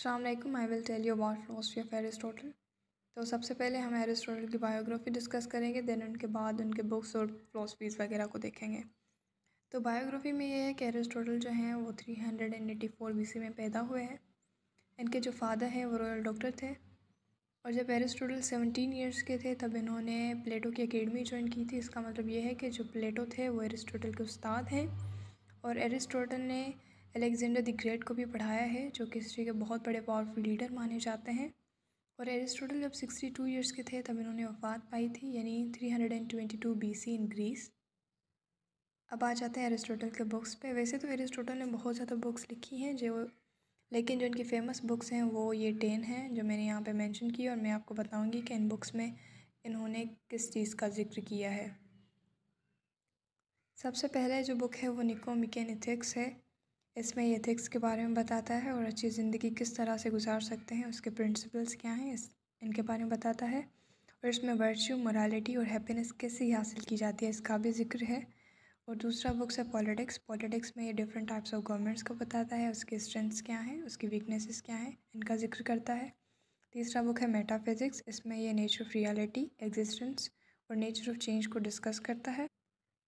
अल्लाम I will tell you about philosophy of Aristotle तो सबसे पहले हम एरिस्टोटल की बायोग्राफी डिस्कस करेंगे देन उनके बाद उनके बुक्स और फिलोसफीज़ वगैरह को देखेंगे तो बायोग्राफी में ये है कि एरिस्टोटल जो हैं वो three hundred and eighty four B C में पैदा हुए हैं इनके जो फादर हैं वो रॉयल डॉक्टर थे और जब एरिस्टोटल सेवनटीन ईयर्स के थे तब इन्होंने प्लेटो की अकेडमी ज्वाइन की थी इसका मतलब ये है कि जो प्लेटो थे वो एरिस्टोटल के उस्ताद हैं और एरिस्टोटल ने अलेक्जेंडर द ग्रेट को भी पढ़ाया है जो कि हिस्ट्री के बहुत बड़े पावरफुल लीडर माने जाते हैं और एरिस्टोटल जब सिक्सटी टू ईयर्स के थे तब इन्होंने वफात पाई थी यानी three hundred and twenty two B C in Greece अब आ जाते हैं एरिस्टोटल के बुक्स पे वैसे तो एरिस्टोटल ने बहुत ज़्यादा बुक्स लिखी हैं जो लेकिन जो इनकी फ़ेमस बुक्स हैं वो ये टेन हैं जो मैंने यहाँ पे मेंशन की और मैं आपको बताऊँगी कि इन बुक्स में इन्होंने किस चीज़ का जिक्र किया है सबसे पहले जो बुक है वो निको मिकेन इथिक्स है इसमें एथिक्स के बारे में बताता है और अच्छी ज़िंदगी किस तरह से गुजार सकते हैं उसके प्रिंसिपल्स क्या हैं इस इनके बारे में बताता है और इसमें वर्च्यू मोरालिटी और हैप्पीनेस कैसे हासिल की जाती है इसका भी जिक्र है और दूसरा बुक्स है पॉलिटिक्स पॉलिटिक्स में ये डिफरेंट टाइप्स ऑफ गवर्नमेंट्स को बताता है उसके स्ट्रेंथ्स क्या हैं उसकी वीकनेसेस क्या हैं इनका जिक्र करता है तीसरा बुक है मेटाफिज़िक्स इसमें ये नेचर ऑफ रियलिटी एग्जिस्टेंस और नेचर ऑफ चेंज को डिस्कस करता है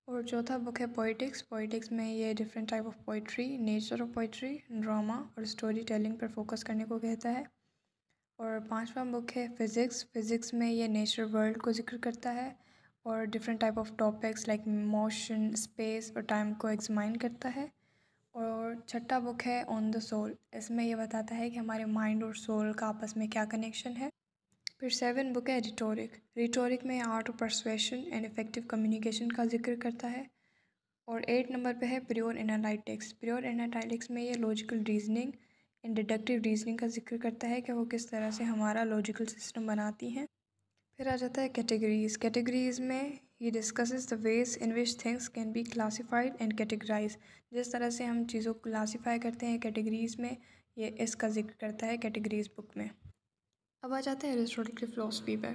और चौथा बुक है पोइटिक्स पोइटिक्स में ये different type of poetry nature of poetry drama और स्टोरी टेलिंग पर फोकस करने को कहता है और पांचवा बुक है फिज़िक्स फिज़िक्स में ये नेचर वर्ल्ड को जिक्र करता है और different type of topics like motion space और टाइम को एग्जामाइन करता है और छठा बुक है ऑन द सोल इसमें यह बताता है कि हमारे माइंड और सोल का आपस में क्या कनेक्शन है फिर सेवन बुक है रिटोरिक रिटोरिक में art of persuasion and effective communication का जिक्र करता है और एट नंबर पे है प्योर एनालिटिक्स प्योर एनालिटिक्स में ये logical reasoning and deductive reasoning का जिक्र करता है कि वो किस तरह से हमारा लॉजिकल सिस्टम बनाती हैं फिर आ जाता है कैटेगरीज कैटेगरीज में ही discusses the ways in which things can be classified and categorise जिस तरह से हम चीज़ों को क्लासीफाई करते हैं कैटेगरीज में ये इसका जिक्र करता है कैटेगरीज बुक में अब आ जाते हैं एरिस्टोटल की फ़िलासफ़ी पे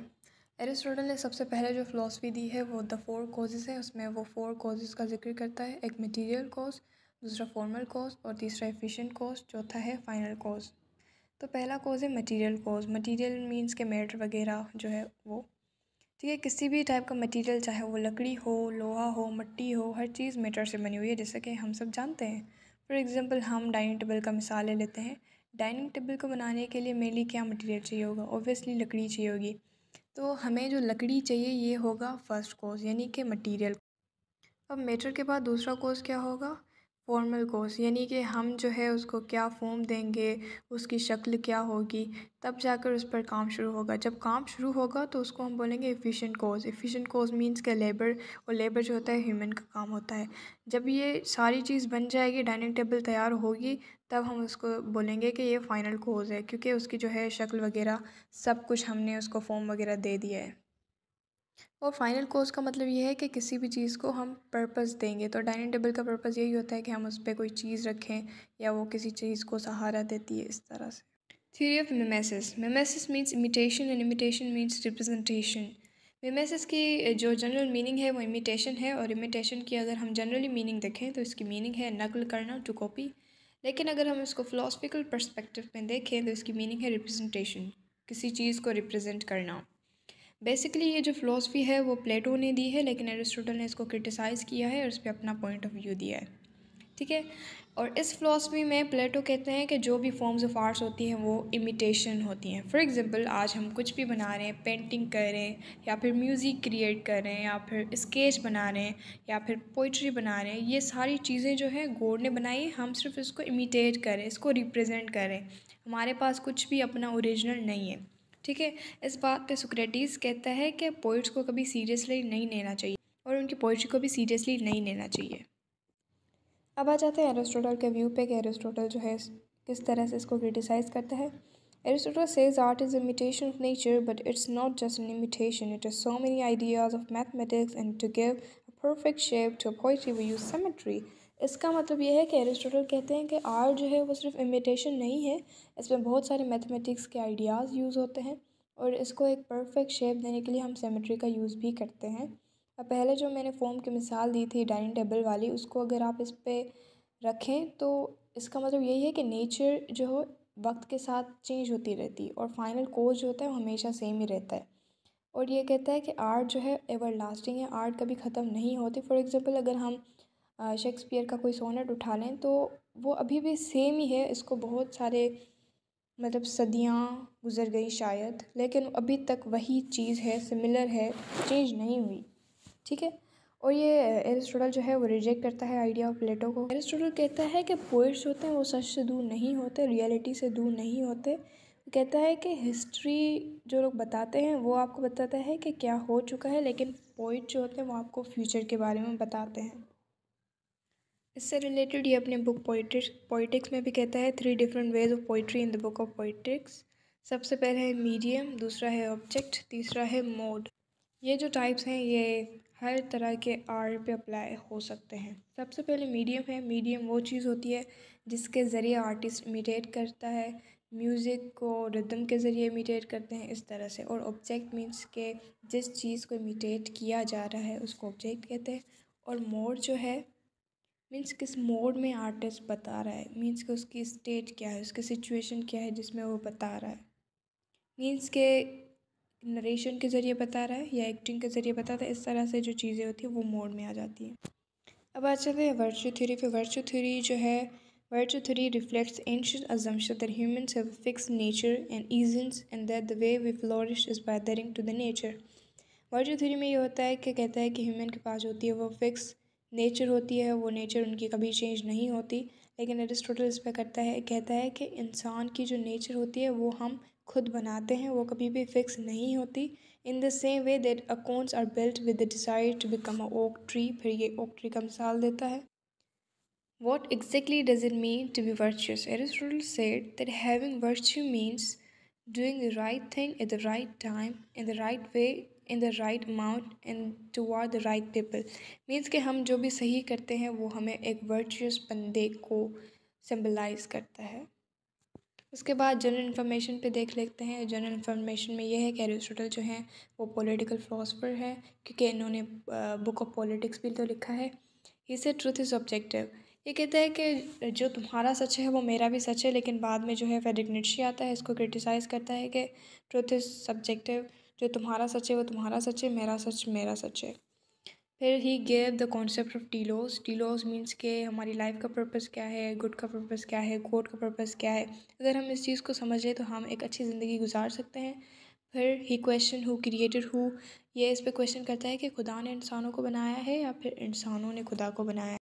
एरिस्टोटल ने सबसे पहले जो फ़िलासफ़ी दी है वो द फोर कोजेज़ है उसमें वो फोर कोजेज़ का जिक्र करता है एक मटीरियल कॉज दूसरा फॉर्मल कॉज और तीसरा एफिशेंट कॉज चौथा है फाइनल कोज तो पहला कोज है मटीरियल कोज मटीरियल मीन्स के मेटर वगैरह जो है वो ठीक है किसी भी टाइप का मटेरियल चाहे वो लकड़ी हो लोहा हो मट्टी हो हर चीज़ मेटर से बनी हुई है जैसे कि हम सब जानते हैं फॉर एग्ज़ाम्पल हम डाइनिंग टेबल का मिसाल ले लेते हैं डाइनिंग टेबल को बनाने के लिए मेनली क्या मटेरियल चाहिए होगा ओबियसली लकड़ी चाहिए होगी तो हमें जो लकड़ी चाहिए ये होगा फर्स्ट कोर्स यानी कि मटेरियल अब मेटर के बाद दूसरा कोर्स क्या होगा फ़ॉर्मल कोर्स यानी कि हम जो है उसको क्या फ़ॉर्म देंगे उसकी शक्ल क्या होगी तब जाकर उस पर काम शुरू होगा जब काम शुरू होगा तो उसको हम बोलेंगे efficient course efficient course means के लेबर और लेबर जो होता है ह्यूमन का काम होता है जब ये सारी चीज़ बन जाएगी डाइनिंग टेबल तैयार होगी तब हम उसको बोलेंगे कि ये फ़ाइनल कोर्स है क्योंकि उसकी जो है शक्ल वगैरह सब कुछ हमने उसको फॉर्म वगैरह दे दिया है और फाइनल कोर्स का मतलब ये है कि किसी भी चीज़ को हम पर्पस देंगे तो डाइनिंग टेबल का पर्पस यही होता है कि हम उस पर कोई चीज़ रखें या वो किसी चीज़ को सहारा देती है इस तरह से theory of mimesis mimesis means imitation and imitation means representation mimesis की जो जनरल मीनिंग है वो इमिटेशन है और इमिटेशन की अगर हम जनरली मीनिंग देखें तो इसकी मीनिंग है नकल करना टू कॉपी लेकिन अगर हम इसको फ़िलासफिकल परस्पेक्टिव में देखें तो इसकी मीनिंग है रिप्रेजेंटेशन किसी चीज़ को रिप्रेजेंट करना बेसिकली ये जो फ़िलोसफी है वो प्लेटो ने दी है लेकिन एरिस्टोटल ने इसको क्रिटिसाइज़ किया है और इस पर अपना पॉइंट ऑफ व्यू दिया है ठीक है और इस फिलोसफी में प्लेटो कहते हैं कि जो भी फॉर्म्स ऑफ आर्ट्स होती हैं वो इमिटेशन होती हैं फॉर एग्ज़ाम्पल आज हम कुछ भी बना रहे हैं पेंटिंग कर रहे हैं या फिर म्यूज़िक क्रिएट कर रहे हैं या फिर स्केच बना रहे हैं या फिर पोइट्री बना रहे हैं ये सारी चीज़ें जो है गोड़ ने बनाई हम सिर्फ इसको इमिटेट करें इसको रिप्रजेंट करें हमारे पास कुछ भी अपना औरिजिनल नहीं है ठीक है इस बात पे सुक्रेटिस कहता है कि पोइट्स को कभी सीरियसली नहीं लेना चाहिए और उनकी पोइट्री को भी सीरियसली नहीं लेना चाहिए अब आ जाते हैं एरिस्टोटल के व्यू पे कि एरिस्टोटल जो है किस तरह से इसको क्रिटिसाइज़ करता है Aristotle says art is imitation of nature but it's not just an imitation it is so many ideas of mathematics and to give perfect shape to poetry we use symmetry इसका मतलब यह है कि Aristotle कहते हैं कि art जो है वो सिर्फ इमिटेशन नहीं है इसमें बहुत सारे मैथमेटिक्स के आइडियाज़ यूज़ होते हैं और इसको एक परफेक्ट शेप देने के लिए हम सेमेट्री का यूज़ भी करते हैं अब पहले जो मैंने फ़ोम की मिसाल दी थी डाइनिंग टेबल वाली उसको अगर आप इस पर रखें तो इसका मतलब यही है कि नेचर जो हो वक्त के साथ चेंज होती रहती है और फाइनल कोर्स जो होता है वो हमेशा सेम ही रहता है और ये कहता है कि आर्ट जो है एवर लास्टिंग है आर्ट कभी ख़त्म नहीं होती फॉर एग्ज़ाम्पल अगर हम शेक्सपियर का कोई सोनेट उठा लें तो वो अभी भी सेम ही है इसको बहुत सारे मतलब सदियाँ गुज़र गई शायद लेकिन अभी तक वही चीज़ है सिमिलर है चेंज नहीं हुई ठीक है और ये एरिस्टोटल जो है वो रिजेक्ट करता है आइडिया ऑफ प्लेटो को एरिस्टोटल कहता है कि पोइट्स होते हैं वो सच से दूर नहीं होते रियलिटी से दूर नहीं होते कहता है कि हिस्ट्री जो लोग बताते हैं वो आपको बताता है कि क्या हो चुका है लेकिन पोइट जो होते हैं वो आपको फ्यूचर के बारे में बताते हैं इससे रिलेटेड ये अपने बुक पोइट्रिक्स पोइटिक्स में भी कहता है three different ways of poetry in the book of poetics सबसे पहले है मीडियम दूसरा है ऑब्जेक्ट तीसरा है मोड ये जो टाइप्स हैं ये हर तरह के आर्ट पे अप्लाई हो सकते हैं सबसे पहले मीडियम है मीडियम वो चीज़ होती है जिसके ज़रिए आर्टिस्ट इमिटेट करता है म्यूज़िक को रिदम के ज़रिए इमिटेट करते हैं इस तरह से और ऑब्जेक्ट मीन्स के जिस चीज़ को इमिटेट किया जा रहा है उसको ऑब्जेक्ट कहते हैं और मोड जो है मीन्स किस मोड में आर्टिस्ट बता रहा है मीन्स कि उसकी स्टेट क्या है उसकी सिचुएशन क्या है जिसमें वो बता रहा है मीन्स के नरेशन के ज़रिए बता रहा है या एक्टिंग के ज़रिए बता रहा है इस तरह से जो चीज़ें होती हैं वो मोड में आ जाती हैं अब आ जाते हैं वर्चुअल थ्योरी पे वर्चुअल थ्योरी जो है virtual theory reflects ancient assumption that humans have fix nature and essence and that the way we flourish is by adhering to the nature virtual theory में ये होता है कि कहता है कि ह्यूमन के पास होती है वो फिक्स नेचर होती है वो नेचर उनकी कभी चेंज नहीं होती लेकिन एरिस्टोटल इस पर करता है कहता है कि इंसान की जो नेचर होती है वो हम खुद बनाते हैं वो कभी भी फिक्स नहीं होती in the same way that acorns are built with the desire to become a oak tree फिर ये ओक ट्री का मिसाल देता है what exactly does it mean to be virtuous Aristotle said that having virtue means doing the right thing at the right time in the right way in the right amount and toward the right people means के हम जो भी सही करते हैं वो हमें एक वर्चुअस बंदे को सिम्बलाइज करता है उसके बाद जनरल इन्फॉर्मेशन पे देख लेते हैं जनरल इन्फॉर्मेशन में यह है कि एरिस्टोटल जो हैं वो पॉलिटिकल फ़िलासफ़र हैं क्योंकि इन्होंने बुक ऑफ पॉलिटिक्स भी तो लिखा है इसे ट्रूथ इज़ ऑब्जेक्टिव ये कहता है कि जो तुम्हारा सच है वो मेरा भी सच है लेकिन बाद में जो है फेडिक आता है इसको क्रिटिसाइज़ करता है कि ट्रूथ इज़ सब्जेक्टिव जो तुम्हारा सच है वो तुम्हारा सच है मेरा सच मेरा सच है फिर he gave the concept of telos telos means के हमारी लाइफ का पर्पस क्या है गुड का पर्पस क्या है गोड का पर्पस क्या है अगर हम इस चीज़ को समझ लें तो हम एक अच्छी ज़िंदगी गुजार सकते हैं फिर he question who created who ये इस पे क्वेश्चन करता है कि खुदा ने इंसानों को बनाया है या फिर इंसानों ने खुदा को बनाया है